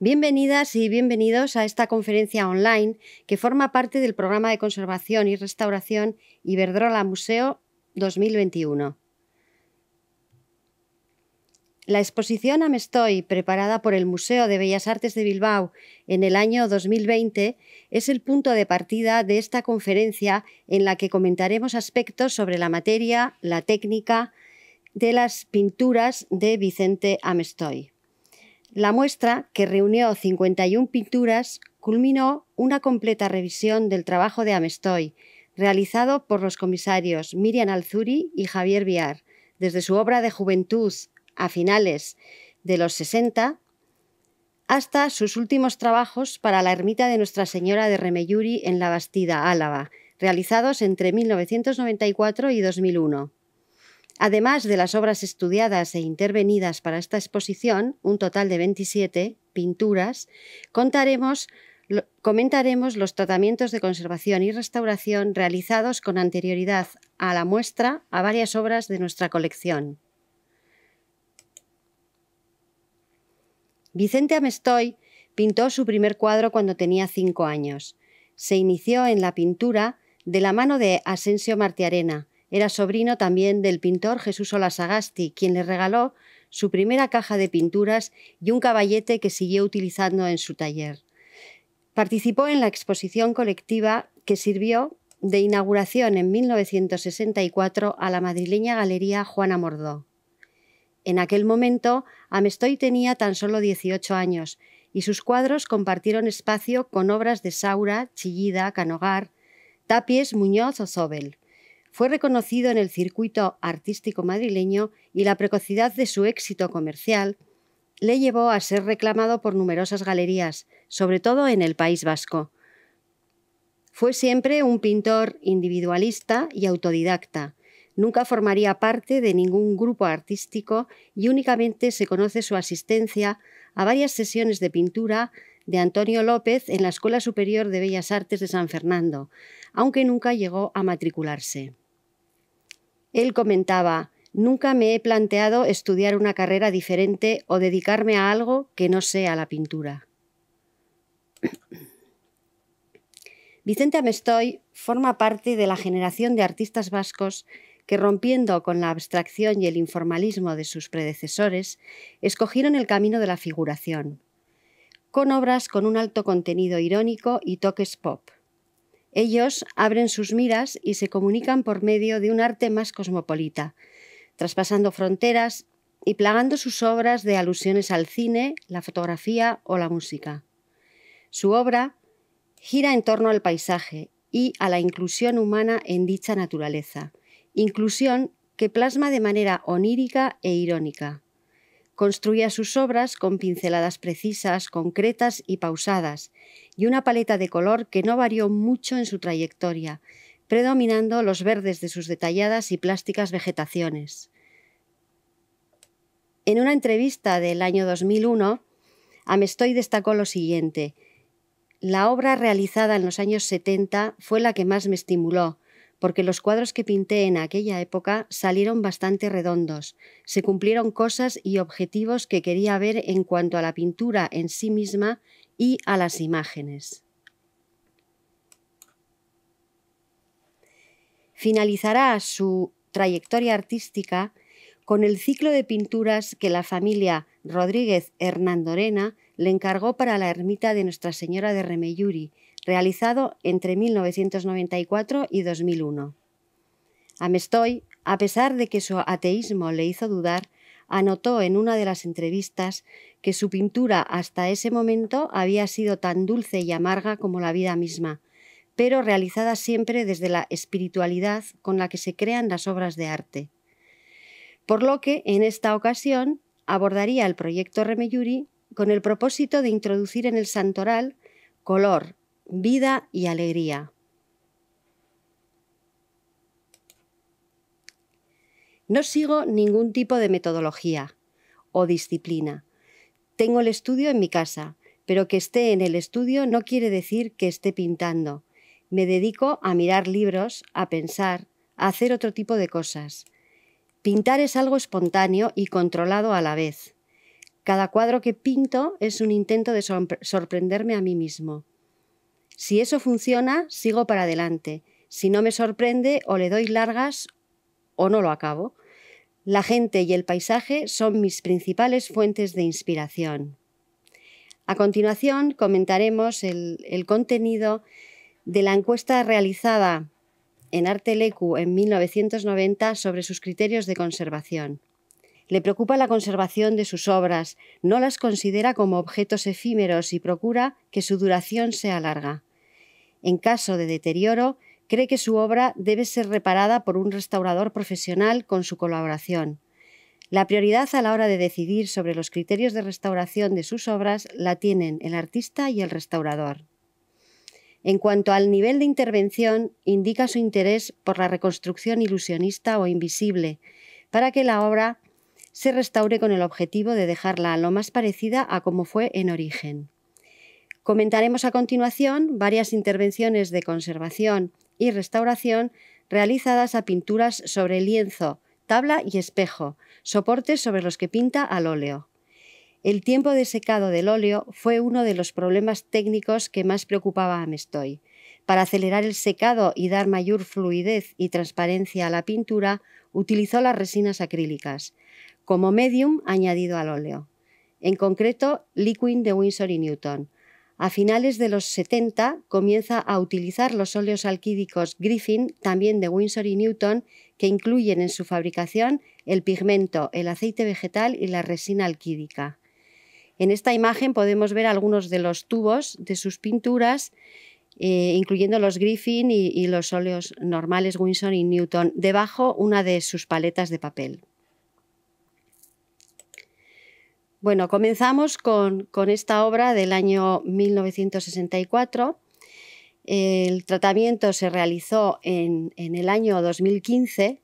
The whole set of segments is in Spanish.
Bienvenidas y bienvenidos a esta conferencia online que forma parte del programa de conservación y restauración Iberdrola Museo 2021. La exposición Amestoy, preparada por el Museo de Bellas Artes de Bilbao en el año 2020, es el punto de partida de esta conferencia en la que comentaremos aspectos sobre la materia, la técnica de las pinturas de Vicente Amestoy. La muestra, que reunió 51 pinturas, culminó una completa revisión del trabajo de Amestoy, realizado por los comisarios Miriam Alzuri y Javier Viar, desde su obra de juventud a finales de los 60 hasta sus últimos trabajos para la ermita de Nuestra Señora de Remeyuri en La Bastida, Álava, realizados entre 1994 y 2001. Además de las obras estudiadas e intervenidas para esta exposición, un total de 27 pinturas, comentaremos los tratamientos de conservación y restauración realizados con anterioridad a la muestra a varias obras de nuestra colección. Vicente Amestoy pintó su primer cuadro cuando tenía cinco años. Se inició en la pintura de la mano de Asensio Martiarena, era sobrino también del pintor Jesús Olasagasti, quien le regaló su primera caja de pinturas y un caballete que siguió utilizando en su taller. Participó en la exposición colectiva que sirvió de inauguración en 1964 a la madrileña Galería Juana Mordó. En aquel momento, Amestoy tenía tan solo 18 años y sus cuadros compartieron espacio con obras de Saura, Chillida, Canogar, Tapies, Muñoz o Zobel. Fue reconocido en el circuito artístico madrileño y la precocidad de su éxito comercial le llevó a ser reclamado por numerosas galerías, sobre todo en el País Vasco. Fue siempre un pintor individualista y autodidacta. Nunca formaría parte de ningún grupo artístico y únicamente se conoce su asistencia a varias sesiones de pintura de Antonio López en la Escuela Superior de Bellas Artes de San Fernando, aunque nunca llegó a matricularse. Él comentaba, Nunca me he planteado estudiar una carrera diferente o dedicarme a algo que no sea la pintura. Vicente Amestoy forma parte de la generación de artistas vascos que rompiendo con la abstracción y el informalismo de sus predecesores, escogieron el camino de la figuración, con obras con un alto contenido irónico y toques pop. Ellos abren sus miras y se comunican por medio de un arte más cosmopolita, traspasando fronteras y plagando sus obras de alusiones al cine, la fotografía o la música. Su obra gira en torno al paisaje y a la inclusión humana en dicha naturaleza, inclusión que plasma de manera onírica e irónica. Construía sus obras con pinceladas precisas, concretas y pausadas, y una paleta de color que no varió mucho en su trayectoria, predominando los verdes de sus detalladas y plásticas vegetaciones. En una entrevista del año 2001, Amestoy destacó lo siguiente. La obra realizada en los años 70 fue la que más me estimuló, porque los cuadros que pinté en aquella época salieron bastante redondos, se cumplieron cosas y objetivos que quería ver en cuanto a la pintura en sí misma y a las imágenes. Finalizará su trayectoria artística con el ciclo de pinturas que la familia Rodríguez Hernandorena le encargó para la ermita de Nuestra Señora de Remeyuri realizado entre 1994 y 2001. Amestoy, a pesar de que su ateísmo le hizo dudar, anotó en una de las entrevistas que su pintura hasta ese momento había sido tan dulce y amarga como la vida misma, pero realizada siempre desde la espiritualidad con la que se crean las obras de arte. Por lo que, en esta ocasión, abordaría el proyecto Remeyuri con el propósito de introducir en el santoral color, vida y alegría. No sigo ningún tipo de metodología o disciplina. Tengo el estudio en mi casa, pero que esté en el estudio no quiere decir que esté pintando. Me dedico a mirar libros, a pensar, a hacer otro tipo de cosas. Pintar es algo espontáneo y controlado a la vez. Cada cuadro que pinto es un intento de sorprenderme a mí mismo. Si eso funciona, sigo para adelante. Si no me sorprende, o le doy largas o no lo acabo. La gente y el paisaje son mis principales fuentes de inspiración. A continuación comentaremos el, contenido de la encuesta realizada en Arte Lecu en 1990 sobre sus criterios de conservación. Le preocupa la conservación de sus obras, no las considera como objetos efímeros y procura que su duración sea larga en caso de deterioro, cree que su obra debe ser reparada por un restaurador profesional con su colaboración. La prioridad a la hora de decidir sobre los criterios de restauración de sus obras la tienen el artista y el restaurador. En cuanto al nivel de intervención, indica su interés por la reconstrucción ilusionista o invisible, para que la obra se restaure con el objetivo de dejarla lo más parecida a como fue en origen. Comentaremos a continuación varias intervenciones de conservación y restauración realizadas a pinturas sobre lienzo, tabla y espejo, soportes sobre los que pinta al óleo. El tiempo de secado del óleo fue uno de los problemas técnicos que más preocupaba a Mestoy. Para acelerar el secado y dar mayor fluidez y transparencia a la pintura, utilizó las resinas acrílicas, como medium añadido al óleo. En concreto, Liquin de Winsor y Newton, a finales de los 70 comienza a utilizar los óleos alquídicos Griffin, también de Winsor y Newton, que incluyen en su fabricación el pigmento, el aceite vegetal y la resina alquídica. En esta imagen podemos ver algunos de los tubos de sus pinturas, eh, incluyendo los Griffin y, y los óleos normales Winsor y Newton, debajo una de sus paletas de papel. Bueno, comenzamos con, esta obra del año 1964. El tratamiento se realizó en, el año 2015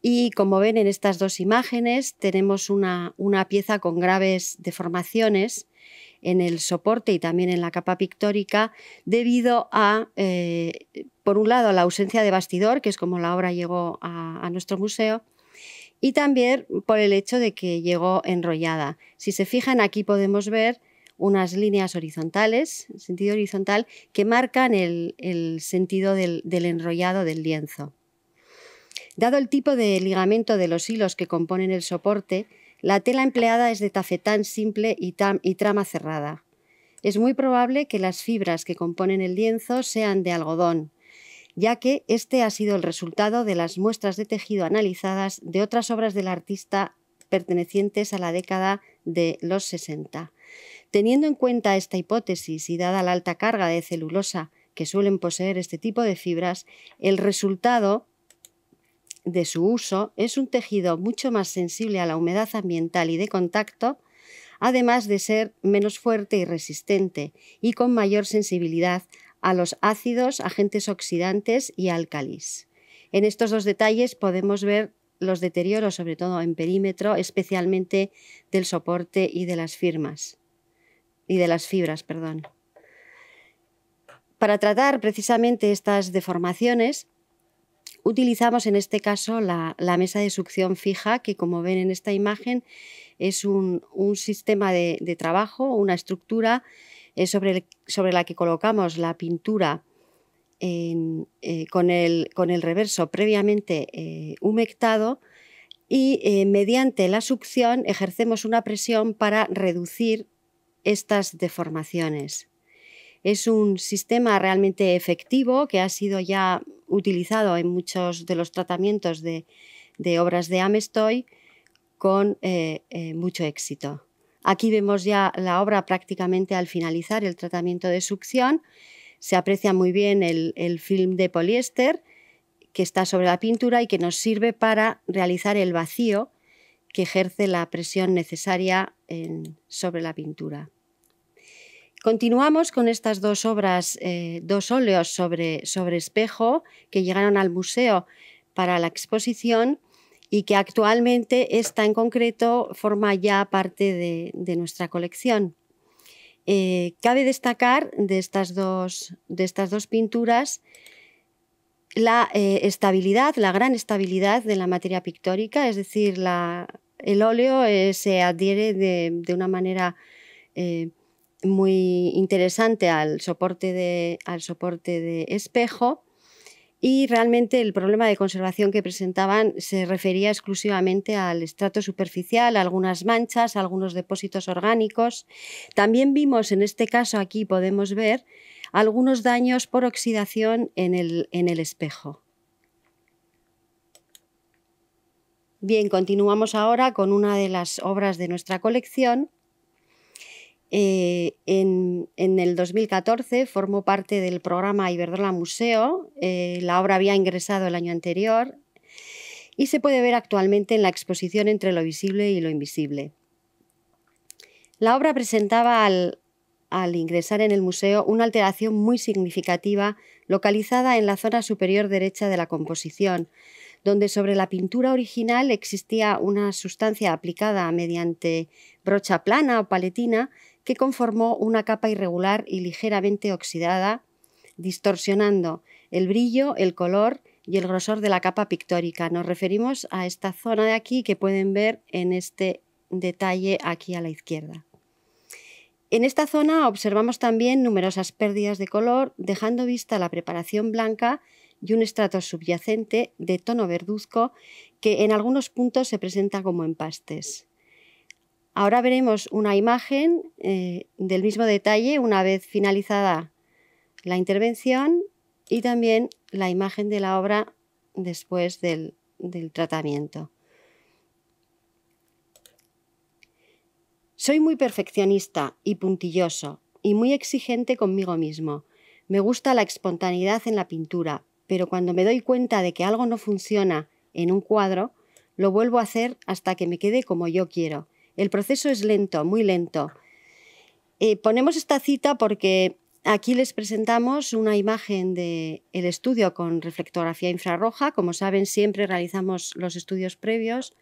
y como ven en estas dos imágenes tenemos una, pieza con graves deformaciones en el soporte y también en la capa pictórica debido a, eh, por un lado, la ausencia de bastidor, que es como la obra llegó a nuestro museo, y también por el hecho de que llegó enrollada. Si se fijan, aquí podemos ver unas líneas horizontales, en sentido horizontal, que marcan el, sentido del, enrollado del lienzo. Dado el tipo de ligamento de los hilos que componen el soporte, la tela empleada es de tafetán simple y trama cerrada. Es muy probable que las fibras que componen el lienzo sean de algodón, ya que este ha sido el resultado de las muestras de tejido analizadas de otras obras del artista pertenecientes a la década de los 60. Teniendo en cuenta esta hipótesis y dada la alta carga de celulosa que suelen poseer este tipo de fibras, el resultado de su uso es un tejido mucho más sensible a la humedad ambiental y de contacto, además de ser menos fuerte y resistente y con mayor sensibilidad a los ácidos, agentes oxidantes y álcalis. En estos dos detalles podemos ver los deterioros, sobre todo en perímetro, especialmente del soporte y de las firmas y de las fibras, perdón. Para tratar precisamente estas deformaciones, utilizamos en este caso la, mesa de succión fija, que como ven en esta imagen es un, sistema de, trabajo, una estructura es sobre, la que colocamos la pintura eh, con, el, reverso previamente eh, humectado y eh, mediante la succión ejercemos una presión para reducir estas deformaciones. Es un sistema realmente efectivo que ha sido ya utilizado en muchos de los tratamientos de, de obras de Amestoy con mucho éxito. Aquí vemos ya la obra prácticamente al finalizar el tratamiento de succión. Se aprecia muy bien el, film de poliéster que está sobre la pintura y que nos sirve para realizar el vacío que ejerce la presión necesaria sobre la pintura. Continuamos con estas dos obras, eh, dos óleos sobre espejo que llegaron al museo para la exposición y que actualmente esta en concreto forma ya parte de, nuestra colección. Eh, cabe destacar de estas dos, de estas dos pinturas la eh, estabilidad, la gran estabilidad de la materia pictórica, es decir, el óleo eh, se adhiere de, de una manera muy interesante al soporte de, al soporte de espejo y realmente el problema de conservación que presentaban se refería exclusivamente al estrato superficial, algunas manchas, algunos depósitos orgánicos. También vimos, en este caso aquí podemos ver, algunos daños por oxidación en el, en el espejo. Bien, continuamos ahora con una de las obras de nuestra colección. Eh, en el 2014 formó parte del programa Iberdrola Museo. Eh, la obra había ingresado el año anterior y se puede ver actualmente en la exposición Entre lo visible y lo invisible. La obra presentaba al ingresar en el museo una alteración muy significativa localizada en la zona superior derecha de la composición, donde sobre la pintura original existía una sustancia aplicada mediante brocha plana o paletina que conformó una capa irregular y ligeramente oxidada, distorsionando el brillo, el color y el grosor de la capa pictórica. Nos referimos a esta zona de aquí que pueden ver en este detalle aquí a la izquierda. En esta zona observamos también numerosas pérdidas de color, dejando vista la preparación blanca y un estrato subyacente de tono verduzco que en algunos puntos se presenta como empastes. Ahora veremos una imagen eh, del mismo detalle una vez finalizada la intervención y también la imagen de la obra después del tratamiento. Soy muy perfeccionista y puntilloso y muy exigente conmigo mismo. Me gusta la espontaneidad en la pintura, pero cuando me doy cuenta de que algo no funciona en un cuadro, lo vuelvo a hacer hasta que me quede como yo quiero el proceso es lento, muy lento. Eh, ponemos esta cita porque aquí les presentamos una imagen del estudio con reflectografía infrarroja. Como saben, siempre realizamos los estudios previos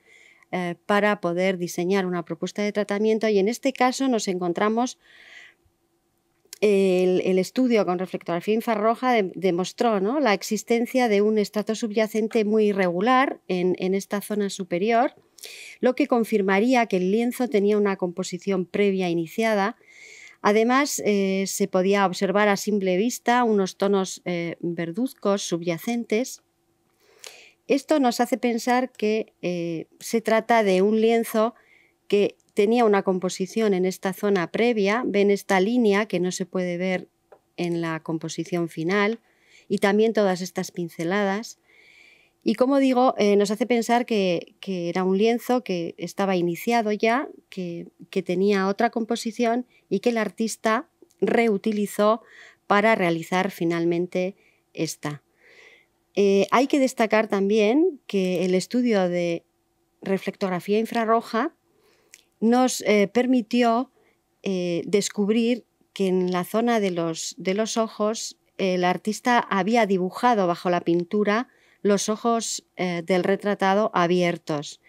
eh, para poder diseñar una propuesta de tratamiento y en este caso nos encontramos el, estudio con reflectografía infrarroja demostró la existencia de un estrato subyacente muy irregular en esta zona superior lo que confirmaría que el lienzo tenía una composición previa iniciada. Además, eh, se podía observar a simple vista unos tonos eh, verduzcos subyacentes. Esto nos hace pensar que eh, se trata de un lienzo que tenía una composición en esta zona previa, ven esta línea que no se puede ver en la composición final y también todas estas pinceladas. Y como digo, eh, nos hace pensar que, era un lienzo que estaba iniciado ya, que, tenía otra composición y que el artista reutilizó para realizar finalmente esta. Eh, hay que destacar también que el estudio de reflectografía infrarroja nos eh, permitió descubrir que en la zona de los ojos el artista había dibujado bajo la pintura los ojos eh, del retratado abiertos,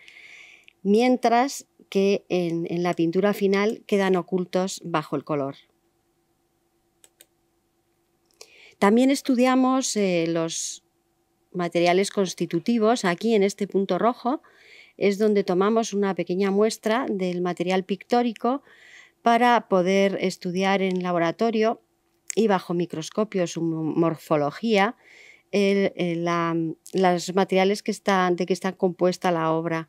mientras que en, la pintura final quedan ocultos bajo el color. También estudiamos eh, los materiales constitutivos. Aquí en este punto rojo es donde tomamos una pequeña muestra del material pictórico para poder estudiar en laboratorio y bajo microscopio su morfología el, eh, los mm, materiales de que está compuesta la obra.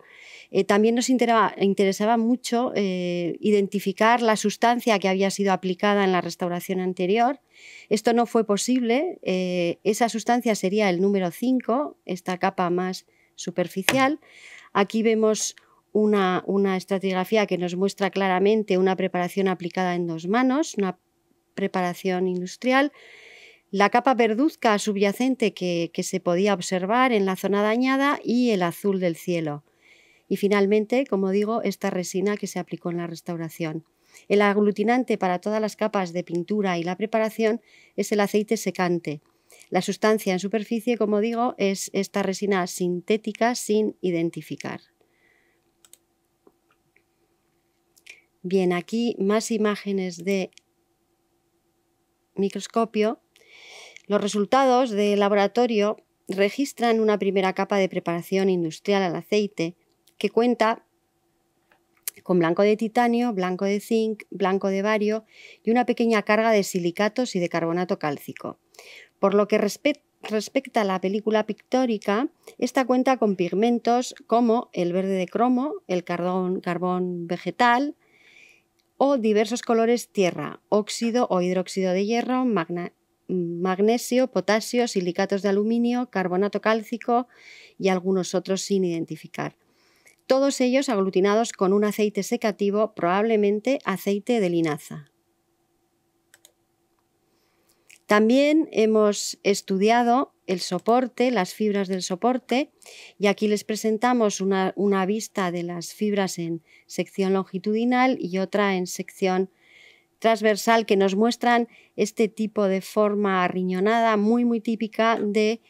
Eh, también nos interesaba mucho eh, identificar la sustancia que había sido aplicada en la restauración anterior. Esto no fue posible. esa sustancia sería el número 5, esta capa más superficial. Aquí vemos una, una, estratigrafía que nos muestra claramente una preparación aplicada en dos manos, una preparación industrial la capa verduzca subyacente que, que, se podía observar en la zona dañada y el azul del cielo. Y finalmente, como digo, esta resina que se aplicó en la restauración. El aglutinante para todas las capas de pintura y la preparación es el aceite secante. La sustancia en superficie, como digo, es esta resina sintética sin identificar. Bien, aquí más imágenes de microscopio los resultados del laboratorio registran una primera capa de preparación industrial al aceite que cuenta con blanco de titanio, blanco de zinc, blanco de bario y una pequeña carga de silicatos y de carbonato cálcico. Por lo que respecta a la película pictórica, esta cuenta con pigmentos como el verde de cromo, el carbón, carbón vegetal o diversos colores tierra, óxido o hidróxido de hierro, magna magnesio, potasio, silicatos de aluminio, carbonato cálcico y algunos otros sin identificar. Todos ellos aglutinados con un aceite secativo, probablemente aceite de linaza. También hemos estudiado el soporte, las fibras del soporte, y aquí les presentamos una, vista de las fibras en sección longitudinal y otra en sección transversal que nos muestran este tipo de forma riñonada muy muy típica de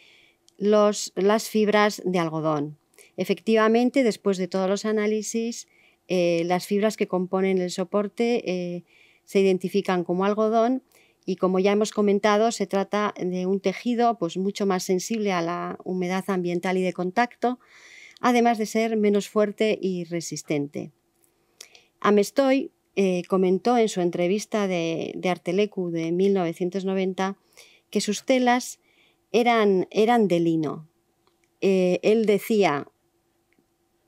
las fibras de algodón. Efectivamente, después de todos los análisis, eh, las fibras que componen el soporte eh, se identifican como algodón y como ya hemos comentado, se trata de un tejido pues, mucho más sensible a la humedad ambiental y de contacto, además de ser menos fuerte y resistente. Amestoy eh, comentó en su entrevista de, Artelecu de 1990 que sus telas eran, eran de lino. Eh, él decía,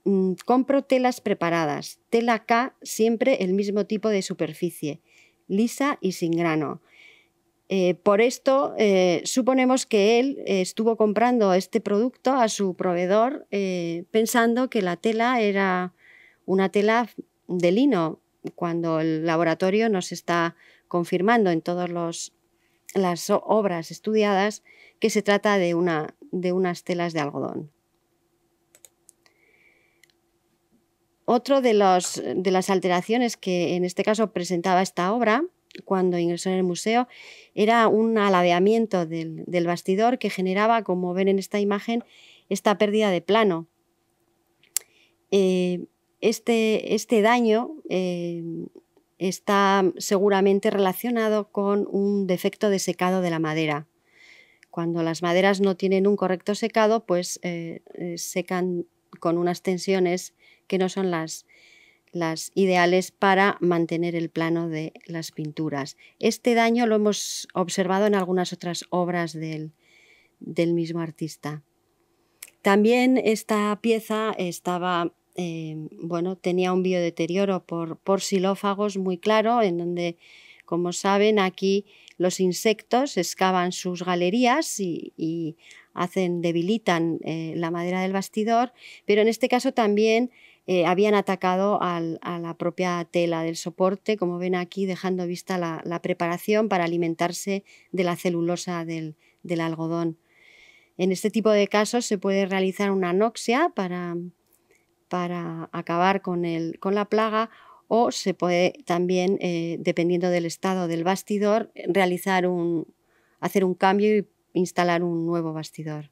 mm, compro telas preparadas, tela K siempre el mismo tipo de superficie, lisa y sin grano. Eh, por esto, suponemos que él estuvo comprando este producto a su proveedor pensando que la tela era una tela de lino, cuando el laboratorio nos está confirmando en todas las obras estudiadas que se trata de, una, de unas telas de algodón. Otro de, las alteraciones que en este caso presentaba esta obra cuando ingresó en el museo era un aladeamiento del, bastidor que generaba, como ven en esta imagen, esta pérdida de plano. Eh, este, este daño eh, está seguramente relacionado con un defecto de secado de la madera. Cuando las maderas no tienen un correcto secado, pues eh, eh, secan con unas tensiones que no son las, las ideales para mantener el plano de las pinturas. Este daño lo hemos observado en algunas otras obras del, del mismo artista. También esta pieza estaba Em, bueno, tenía un biodeterioro por, por xilófagos muy claro, en donde, como saben, aquí los insectos excavan sus galerías y, hacen, debilitan eh, la madera del bastidor, pero en este caso también eh, habían atacado a la propia tela del soporte, como ven aquí, dejando vista la, preparación para alimentarse de la celulosa del, del, algodón. En este tipo de casos se puede realizar una anoxia para para acabar con, la plaga o se puede también, eh, dependiendo del estado del bastidor, realizar un, hacer un cambio y instalar un nuevo bastidor.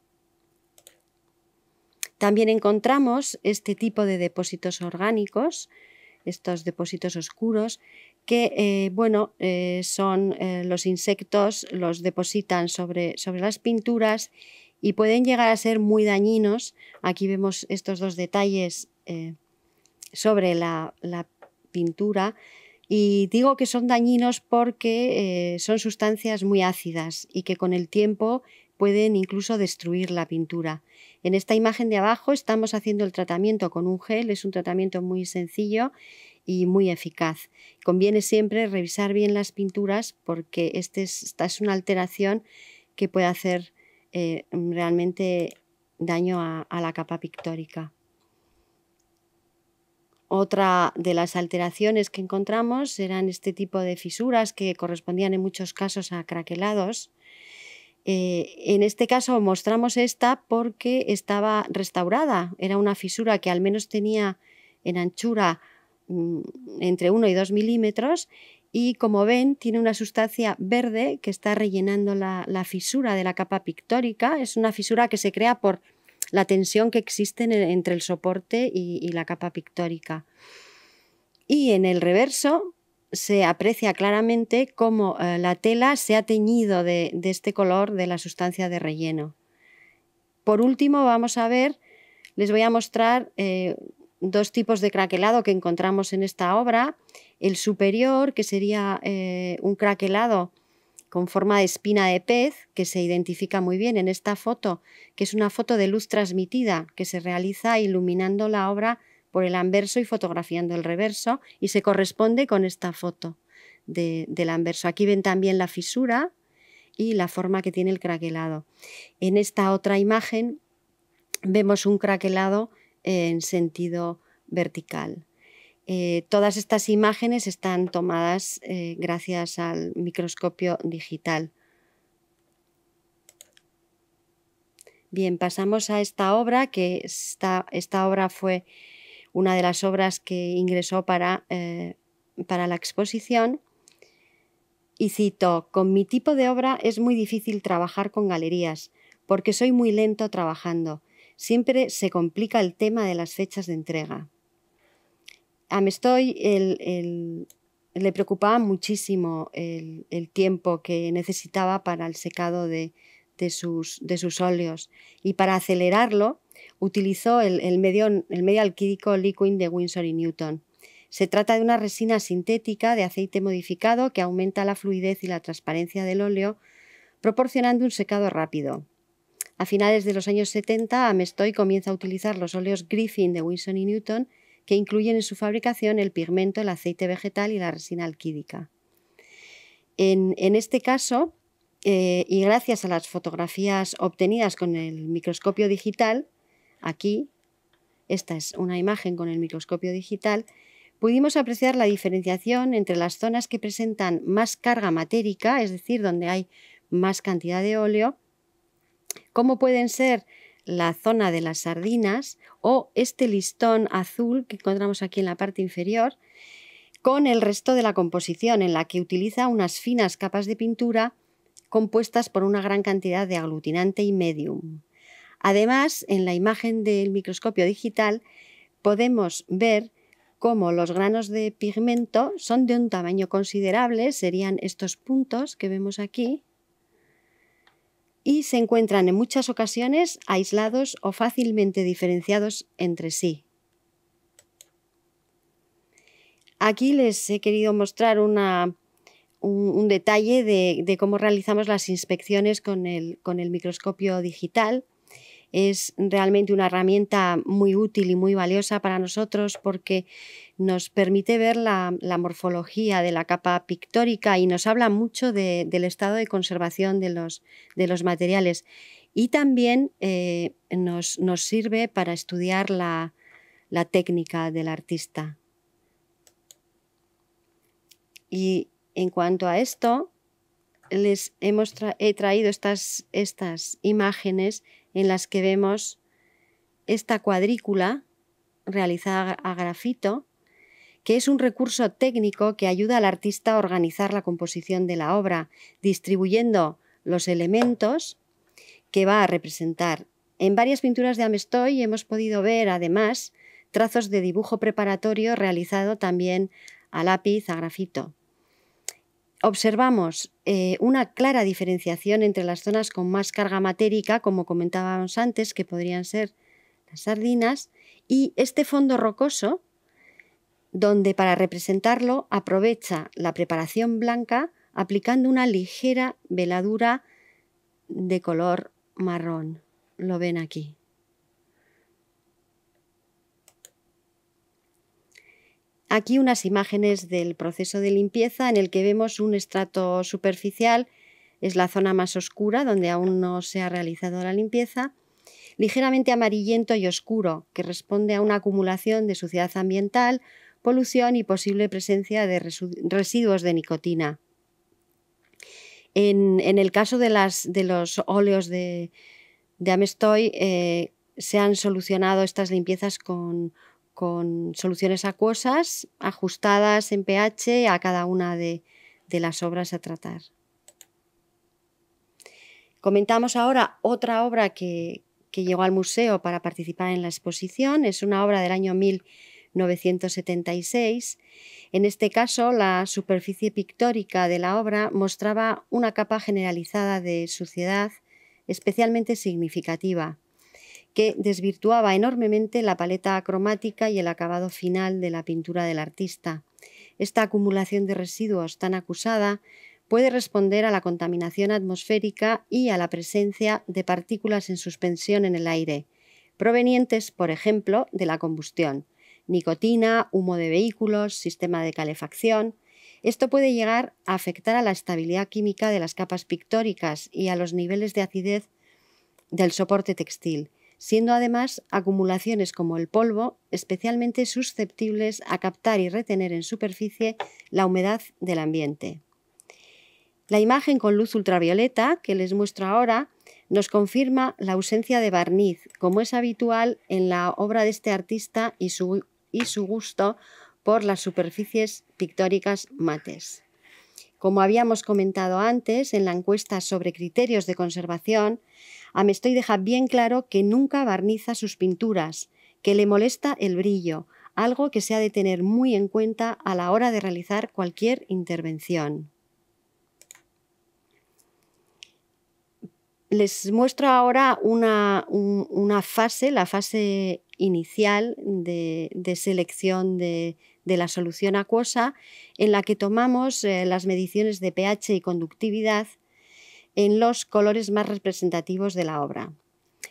También encontramos este tipo de depósitos orgánicos, estos depósitos oscuros, que eh, bueno, eh, son los insectos, los depositan sobre, sobre las pinturas y pueden llegar a ser muy dañinos. Aquí vemos estos dos detalles eh, sobre la, pintura. Y digo que son dañinos porque eh, son sustancias muy ácidas y que con el tiempo pueden incluso destruir la pintura. En esta imagen de abajo estamos haciendo el tratamiento con un gel, es un tratamiento muy sencillo y muy eficaz. Conviene siempre revisar bien las pinturas porque este esta es una alteración que puede hacer eh, mm, realmente daño a, la capa pictórica. Otra de las alteraciones que encontramos eran este tipo de fisuras que correspondían en muchos casos a craquelados. Eh, en este caso mostramos esta porque estaba restaurada. Era una fisura que al menos tenía en anchura mm, entre 1 y 2 milímetros y como ven tiene una sustancia verde que está rellenando la, fisura de la capa pictórica. Es una fisura que se crea por la tensión que existe entre el soporte y, la capa pictórica. Y en el reverso se aprecia claramente cómo eh, la tela se ha teñido de, este color de la sustancia de relleno. Por último, vamos a ver, les voy a mostrar eh, dos tipos de craquelado que encontramos en esta obra el superior, que sería eh, un craquelado con forma de espina de pez, que se identifica muy bien en esta foto, que es una foto de luz transmitida que se realiza iluminando la obra por el anverso y fotografiando el reverso, y se corresponde con esta foto del anverso. Aquí ven también la fisura y la forma que tiene el craquelado. En esta otra imagen vemos un craquelado en sentido vertical. Eh, todas estas imágenes están tomadas eh, gracias al microscopio digital. Bien, pasamos a esta obra, que esta, esta obra fue una de las obras que ingresó eh, para la exposición. Y cito, con mi tipo de obra es muy difícil trabajar con galerías, porque soy muy lento trabajando. Siempre se complica el tema de las fechas de entrega a Mestoy le preocupaba muchísimo el, tiempo que necesitaba para el secado de, sus, óleos y para acelerarlo utilizó el, medio, el medio de Winsor y Newton. Se trata de una resina sintética de aceite modificado que aumenta la fluidez y la transparencia del óleo, proporcionando un secado rápido. A finales de los años 70, Amestoy comienza a utilizar los óleos Griffin de Winsor y Newton que incluyen en su fabricación el pigmento, el aceite vegetal y la resina alquídica. En, este caso, eh, y gracias a las fotografías obtenidas con el microscopio digital, aquí, esta es una imagen con el microscopio digital, pudimos apreciar la diferenciación entre las zonas que presentan más carga matérica, es decir, donde hay más cantidad de óleo, cómo pueden ser la zona de las sardinas o este listón azul que encontramos aquí en la parte inferior con el resto de la composición en la que utiliza unas finas capas de pintura compuestas por una gran cantidad de aglutinante y medium. Además, en la imagen del microscopio digital podemos ver cómo los granos de pigmento son de un tamaño considerable, serían estos puntos que vemos aquí, y se encuentran en muchas ocasiones aislados o fácilmente diferenciados entre sí. Aquí les he querido mostrar un, detalle de, cómo realizamos las inspecciones con el, con el microscopio digital. Es realmente una herramienta muy útil y muy valiosa para nosotros porque nos permite ver la, morfología de la capa pictórica y nos habla mucho del estado de conservación de los, materiales. Y también eh, nos, sirve para estudiar la, técnica del artista. Y en cuanto a esto, les he traído estas imágenes en las que vemos esta cuadrícula realizada a grafito que es un recurso técnico que ayuda al artista a organizar la composición de la obra, distribuyendo los elementos que va a representar. En varias pinturas de Amestoy hemos podido ver, además, trazos de dibujo preparatorio realizado también a lápiz, a grafito. Observamos eh, una clara diferenciación entre las zonas con más carga matérica, como comentábamos antes, que podrían ser las sardinas, y este fondo rocoso donde para representarlo aprovecha la preparación blanca aplicando una ligera veladura de color marrón. Lo ven aquí. Aquí unas imágenes del proceso de limpieza en el que vemos un estrato superficial, es la zona más oscura donde aún no se ha realizado la limpieza, ligeramente amarillento y oscuro, que responde a una acumulación de suciedad ambiental, polución y posible presencia de residuos de nicotina. En, el caso de, los óleos de, Amestoy, eh, se han solucionado estas limpiezas con, soluciones acuosas ajustadas en pH a cada una de, las obras a tratar. Comentamos ahora otra obra que, que, llegó al museo para participar en la exposición. Es una obra del año 1000. 1976. En este caso, la superficie pictórica de la obra mostraba una capa generalizada de suciedad especialmente significativa, que desvirtuaba enormemente la paleta cromática y el acabado final de la pintura del artista. Esta acumulación de residuos tan acusada puede responder a la contaminación atmosférica y a la presencia de partículas en suspensión en el aire, provenientes, por ejemplo, de la combustión nicotina, humo de vehículos, sistema de calefacción. Esto puede llegar a afectar a la estabilidad química de las capas pictóricas y a los niveles de acidez del soporte textil, siendo además acumulaciones como el polvo especialmente susceptibles a captar y retener en superficie la humedad del ambiente. La imagen con luz ultravioleta que les muestro ahora nos confirma la ausencia de barniz, como es habitual en la obra de este artista y su y su gusto por las superficies pictóricas mates. Como habíamos comentado antes en la encuesta sobre criterios de conservación, Amestoy deja bien claro que nunca barniza sus pinturas, que le molesta el brillo, algo que se ha de tener muy en cuenta a la hora de realizar cualquier intervención. Les muestro ahora una, fase, la fase inicial de, selección de, la solución acuosa, en la que tomamos eh, las mediciones de pH y conductividad en los colores más representativos de la obra.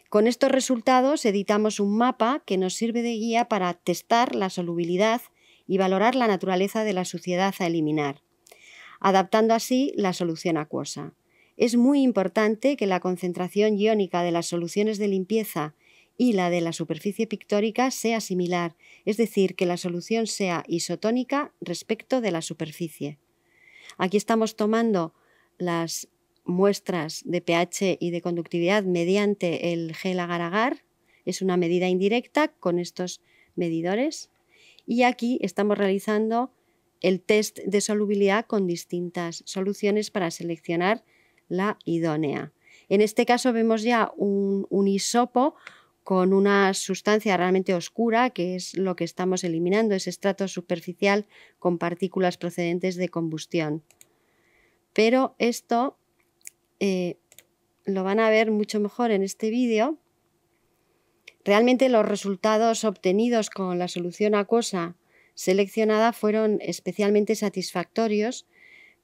Con estos resultados editamos un mapa que nos sirve de guía para testar la solubilidad y valorar la naturaleza de la suciedad a eliminar, adaptando así la solución acuosa es muy importante que la concentración iónica de las soluciones de limpieza y la de la superficie pictórica sea similar, es decir, que la solución sea isotónica respecto de la superficie. Aquí estamos tomando las muestras de pH y de conductividad mediante el gel agar-agar, es una medida indirecta con estos medidores, y aquí estamos realizando el test de solubilidad con distintas soluciones para seleccionar la idónea. En este caso vemos ya un, isopo hisopo con una sustancia realmente oscura, que es lo que estamos eliminando, ese estrato superficial con partículas procedentes de combustión. Pero esto eh, lo van a ver mucho mejor en este vídeo. Realmente los resultados obtenidos con la solución acuosa seleccionada fueron especialmente satisfactorios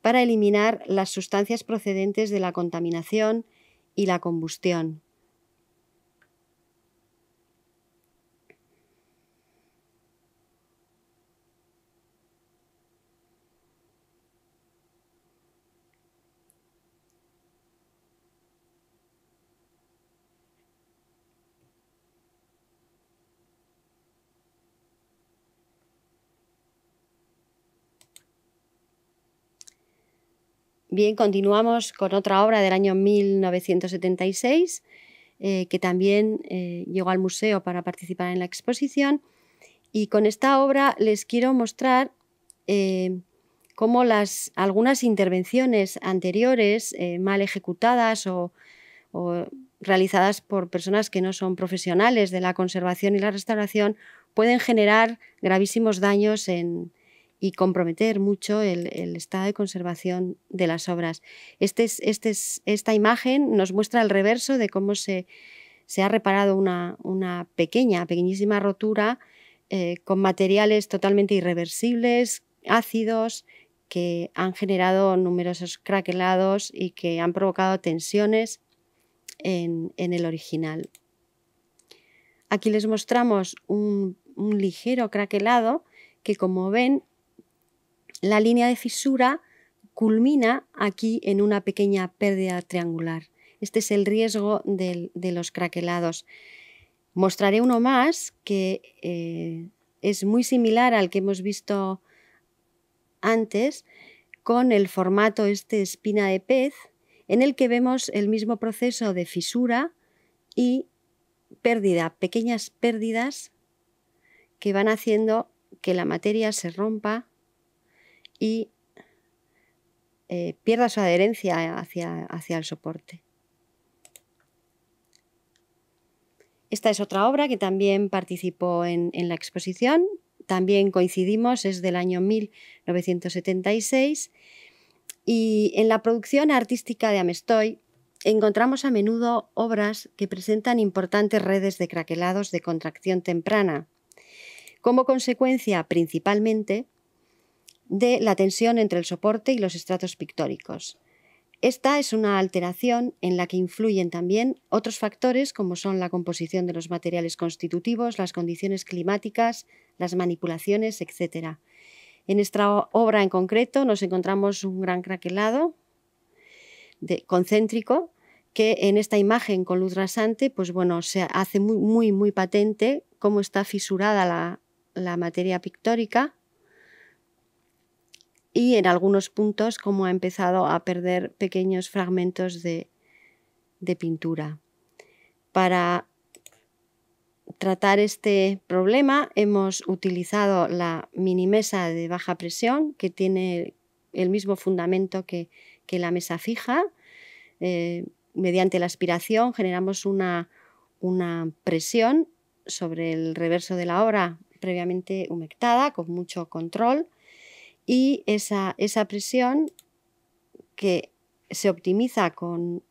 para eliminar las sustancias procedentes de la contaminación y la combustión. Bien, continuamos con otra obra del año 1976, eh, que también eh, llegó al museo para participar en la exposición. Y con esta obra les quiero mostrar eh, cómo las, algunas intervenciones anteriores, mal ejecutadas o realizadas por personas que no son profesionales de la conservación y la restauración, pueden generar gravísimos daños en, y comprometer mucho el, estado de conservación de las obras. Este este esta imagen nos muestra el reverso de cómo se, se ha reparado una, pequeña, pequeñísima rotura eh, con materiales totalmente irreversibles, ácidos, que han generado numerosos craquelados y que han provocado tensiones en, el original. Aquí les mostramos un ligero craquelado que como ven la línea de fisura culmina aquí en una pequeña pérdida triangular. Este es el riesgo de los craquelados. Mostraré uno más que eh, es muy similar al que hemos visto antes con el formato este espina de pez en el que vemos el mismo proceso de fisura y pérdida, pequeñas pérdidas que van haciendo que la materia se rompa y eh, pierda su adherencia hacia, el soporte. Esta es otra obra que también participó en, en, la exposición, también coincidimos, es del año 1976, y en la producción artística de Amestoy encontramos a menudo obras que presentan importantes redes de craquelados de contracción temprana, como consecuencia principalmente de la tensión entre el soporte y los estratos pictóricos. Esta es una alteración en la que influyen también otros factores como son la composición de los materiales constitutivos, las condiciones climáticas, las manipulaciones, etc. En esta obra en concreto nos encontramos un gran craquelado concéntrico que en esta imagen con luz rasante pues bueno, se hace muy, muy, muy patente cómo está fisurada la materia pictórica y en algunos puntos como ha empezado a perder pequeños fragmentos de, pintura. Para tratar este problema hemos utilizado la mini mesa de baja presión que tiene el mismo fundamento que, la mesa fija. Eh, mediante la aspiración generamos una, una presión sobre el reverso de la obra previamente humectada con mucho control y esa, presión que se optimiza con,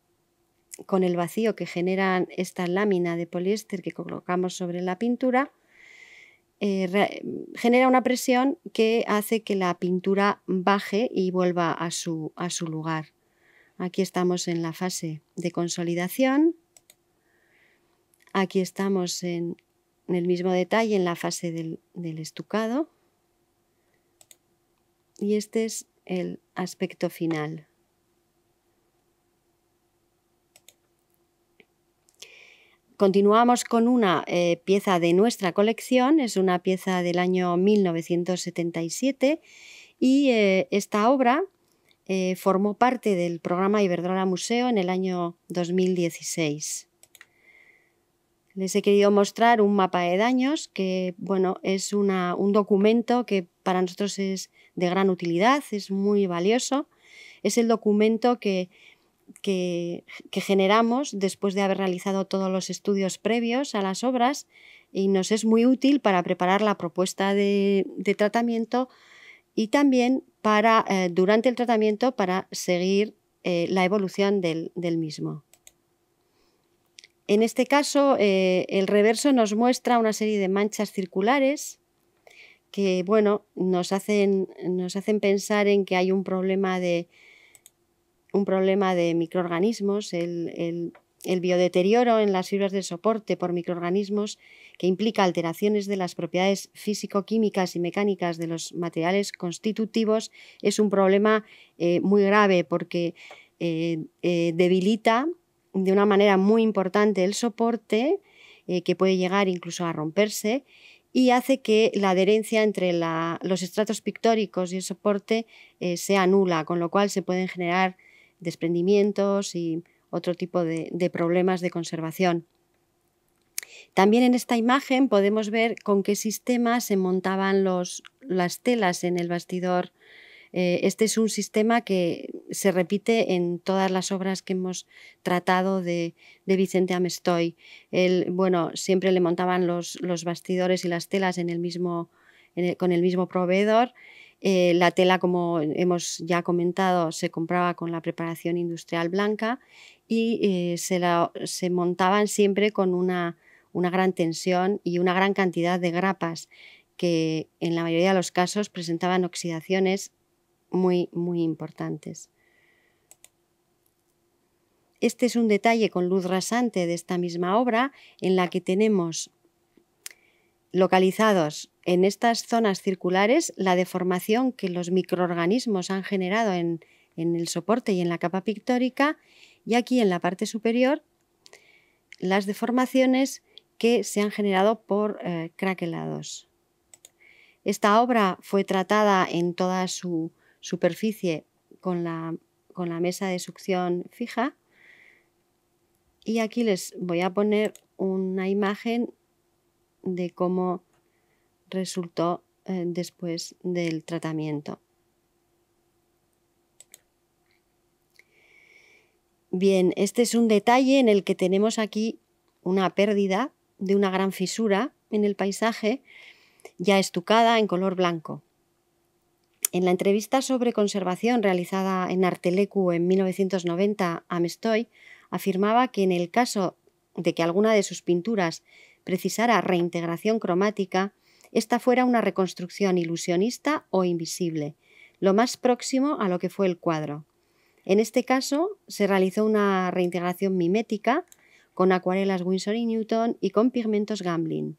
el vacío que generan esta lámina de poliéster que colocamos sobre la pintura, eh, genera una presión que hace que la pintura baje y vuelva a su, a lugar. Aquí estamos en la fase de consolidación, aquí estamos en, el mismo detalle en la fase del estucado y este es el aspecto final. Continuamos con una eh, pieza de nuestra colección, es una pieza del año 1977 y eh, esta obra eh, formó parte del programa Iberdrola Museo en el año 2016. Les he querido mostrar un mapa de daños que bueno, es un documento que para nosotros es de gran utilidad, es muy valioso. Es el documento que, generamos después de haber realizado todos los estudios previos a las obras y nos es muy útil para preparar la propuesta de, tratamiento y también para, eh, durante el tratamiento para seguir eh, la evolución del, mismo. En este caso, eh, el reverso nos muestra una serie de manchas circulares que bueno, nos hacen, nos hacen pensar en que hay un problema de, un problema de microorganismos, el, biodeterioro en las fibras de soporte por microorganismos que implica alteraciones de las propiedades físico-químicas y mecánicas de los materiales constitutivos es un problema eh, muy grave porque eh, eh, debilita de una manera muy importante el soporte que puede llegar incluso a romperse y hace que la adherencia entre los estratos pictóricos y el soporte eh, sea nula, con lo cual se pueden generar desprendimientos y otro tipo de, problemas de conservación. También en esta imagen podemos ver con qué sistema se montaban las telas en el bastidor eh, este es un sistema que se repite en todas las obras que hemos tratado de, Vicente Amestoy. bueno, siempre le montaban los, los bastidores y las telas en el mismo, con el mismo proveedor. Eh, la tela, como hemos ya comentado, se compraba con la preparación industrial blanca y eh, se, la, se, montaban siempre con una, una, gran tensión y una gran cantidad de grapas que en la mayoría de los casos presentaban oxidaciones muy, muy importantes. Este es un detalle con luz rasante de esta misma obra en la que tenemos localizados en estas zonas circulares la deformación que los microorganismos han generado en, el soporte y en la capa pictórica y aquí en la parte superior las deformaciones que se han generado por eh, craquelados. Esta obra fue tratada en toda su superficie con la, mesa de succión fija. Y aquí les voy a poner una imagen de cómo resultó eh, después del tratamiento. Bien, este es un detalle en el que tenemos aquí una pérdida de una gran fisura en el paisaje, ya estucada en color blanco en la entrevista sobre conservación realizada en Artelecu en 1990 Amestoy afirmaba que en el caso de que alguna de sus pinturas precisara reintegración cromática, esta fuera una reconstrucción ilusionista o invisible, lo más próximo a lo que fue el cuadro. En este caso, se realizó una reintegración mimética con acuarelas Winsor y Newton y con pigmentos Gamblin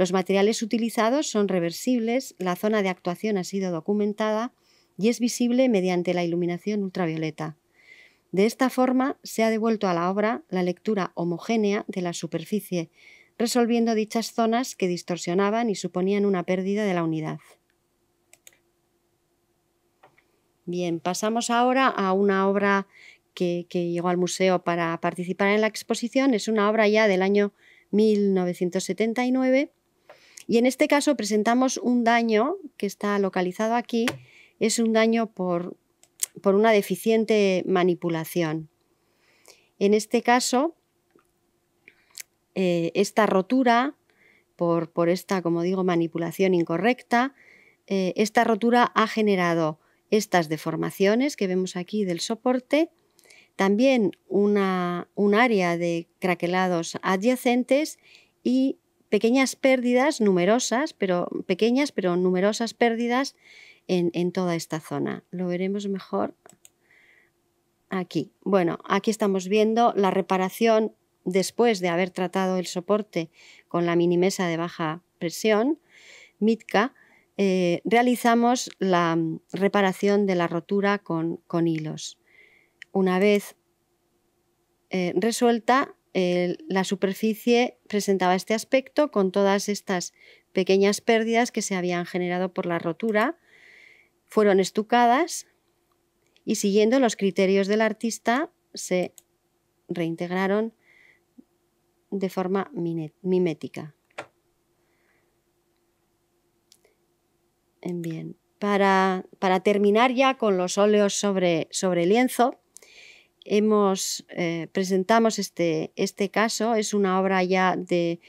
los materiales utilizados son reversibles, la zona de actuación ha sido documentada y es visible mediante la iluminación ultravioleta. De esta forma se ha devuelto a la obra la lectura homogénea de la superficie, resolviendo dichas zonas que distorsionaban y suponían una pérdida de la unidad. Bien, pasamos ahora a una obra que, llegó al museo para participar en la exposición. Es una obra ya del año 1979 y en este caso presentamos un daño que está localizado aquí, es un daño por, una deficiente manipulación. En este caso, eh, esta rotura, por, esta, como digo, manipulación incorrecta, eh, esta rotura ha generado estas deformaciones que vemos aquí del soporte, también una, un área de craquelados adyacentes y pequeñas pérdidas, numerosas, pero pequeñas, pero numerosas pérdidas en, toda esta zona. Lo veremos mejor aquí. Bueno, aquí estamos viendo la reparación después de haber tratado el soporte con la minimesa de baja presión, mitka eh, realizamos la reparación de la rotura con, con hilos. Una vez eh, resuelta, la superficie presentaba este aspecto con todas estas pequeñas pérdidas que se habían generado por la rotura, fueron estucadas y siguiendo los criterios del artista se reintegraron de forma mimética. Bien, para, terminar ya con los óleos sobre, sobre lienzo, hemos, eh, presentamos este, este, caso, es una obra ya de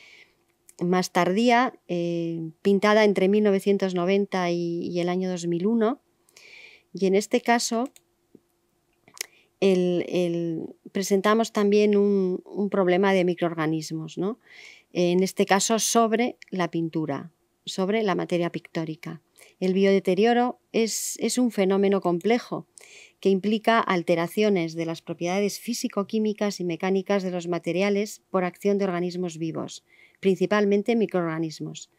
más tardía, eh, pintada entre 1990 y, el año 2001. Y en este caso presentamos también un, problema de microorganismos, en este caso sobre la pintura, sobre la materia pictórica. El biodeterioro es, es un fenómeno complejo que implica alteraciones de las propiedades físico-químicas y mecánicas de los materiales por acción de organismos vivos, principalmente microorganismos.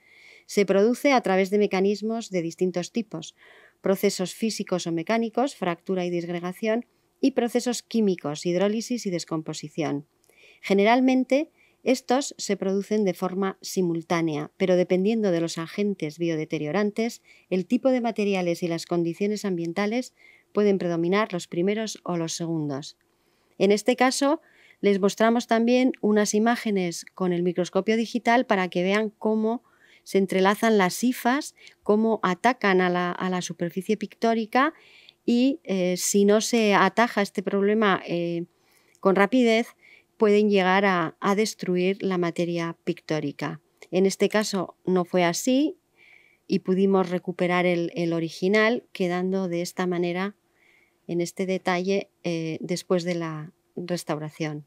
Se produce a través de mecanismos de distintos tipos, procesos físicos o mecánicos, fractura y disgregación, y procesos químicos, hidrólisis y descomposición. Generalmente, estos se producen de forma simultánea, pero dependiendo de los agentes biodeteriorantes, el tipo de materiales y las condiciones ambientales pueden predominar los primeros o los segundos. En este caso, les mostramos también unas imágenes con el microscopio digital para que vean cómo se entrelazan las hifas, cómo atacan a la, superficie pictórica y eh, si no se ataja este problema eh, con rapidez, pueden llegar a, destruir la materia pictórica. En este caso no fue así y pudimos recuperar el, el, original, quedando de esta manera en este detalle eh, después de la restauración.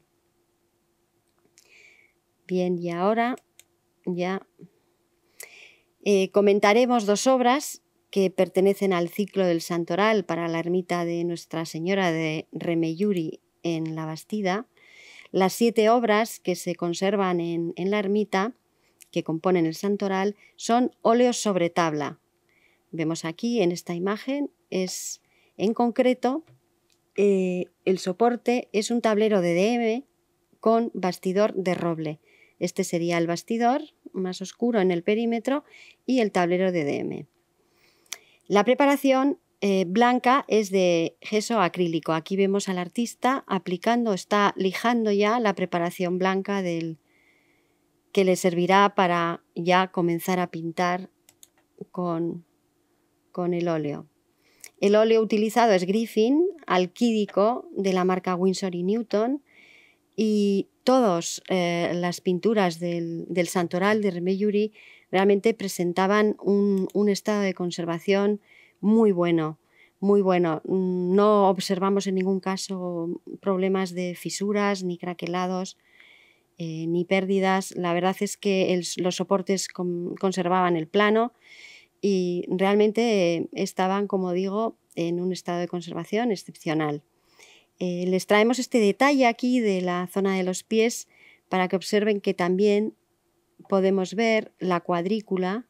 Bien, y ahora ya eh, comentaremos dos obras que pertenecen al ciclo del Santoral para la ermita de Nuestra Señora de Remeyuri en La Bastida. Las siete obras que se conservan en, en la ermita, que componen el Santoral, son óleos sobre tabla. Vemos aquí en esta imagen, es en concreto, eh, el soporte es un tablero de DM con bastidor de roble. Este sería el bastidor más oscuro en el perímetro y el tablero de DM. La preparación eh, blanca es de gesso acrílico. Aquí vemos al artista aplicando, está lijando ya la preparación blanca del, que le servirá para ya comenzar a pintar con, con el óleo. El óleo utilizado es Griffin, alquídico de la marca Winsor y Newton, y todas eh, las pinturas del, santoral de Remeyuri realmente presentaban un, estado de conservación muy bueno, muy bueno. No observamos en ningún caso problemas de fisuras, ni craquelados, eh, ni pérdidas. La verdad es que los soportes conservaban el plano y realmente estaban, como digo, en un estado de conservación excepcional. Eh, les traemos este detalle aquí de la zona de los pies para que observen que también podemos ver la cuadrícula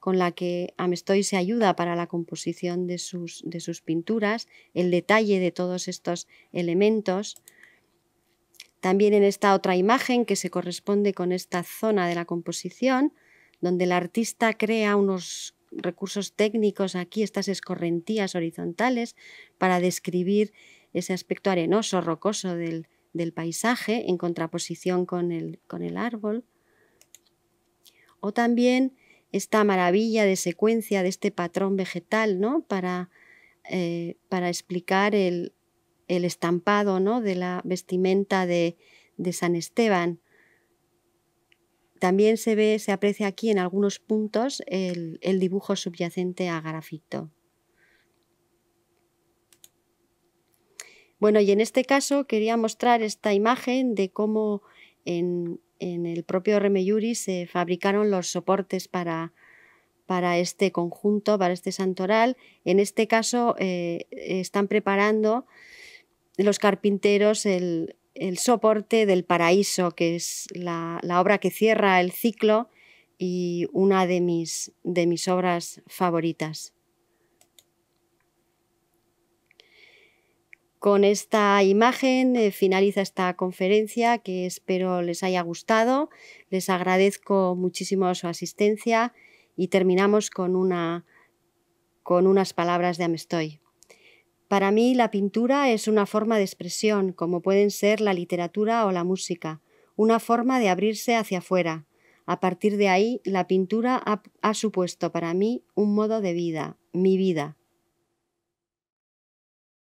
con la que Amestoy se ayuda para la composición de sus, de sus pinturas, el detalle de todos estos elementos. También en esta otra imagen que se corresponde con esta zona de la composición, donde el artista crea unos recursos técnicos aquí, estas escorrentías horizontales, para describir ese aspecto arenoso, rocoso del, paisaje en contraposición con el, árbol. O también esta maravilla de secuencia de este patrón vegetal, ¿no? Para, eh, para explicar el, estampado, ¿no? De la vestimenta de, de San Esteban. También se ve, se aprecia aquí en algunos puntos el, dibujo subyacente a grafito. Bueno, y en este caso quería mostrar esta imagen de cómo en, el propio Remeyuri se fabricaron los soportes para, para este conjunto, para este santoral. En este caso eh, están preparando los carpinteros el, el soporte del paraíso, que es la, obra que cierra el ciclo y una de mis, de mis obras favoritas. Con esta imagen eh, finaliza esta conferencia que espero les haya gustado. Les agradezco muchísimo su asistencia y terminamos con, una, con unas palabras de Amestoy. Para mí la pintura es una forma de expresión, como pueden ser la literatura o la música, una forma de abrirse hacia afuera. A partir de ahí, la pintura ha, supuesto para mí un modo de vida, mi vida.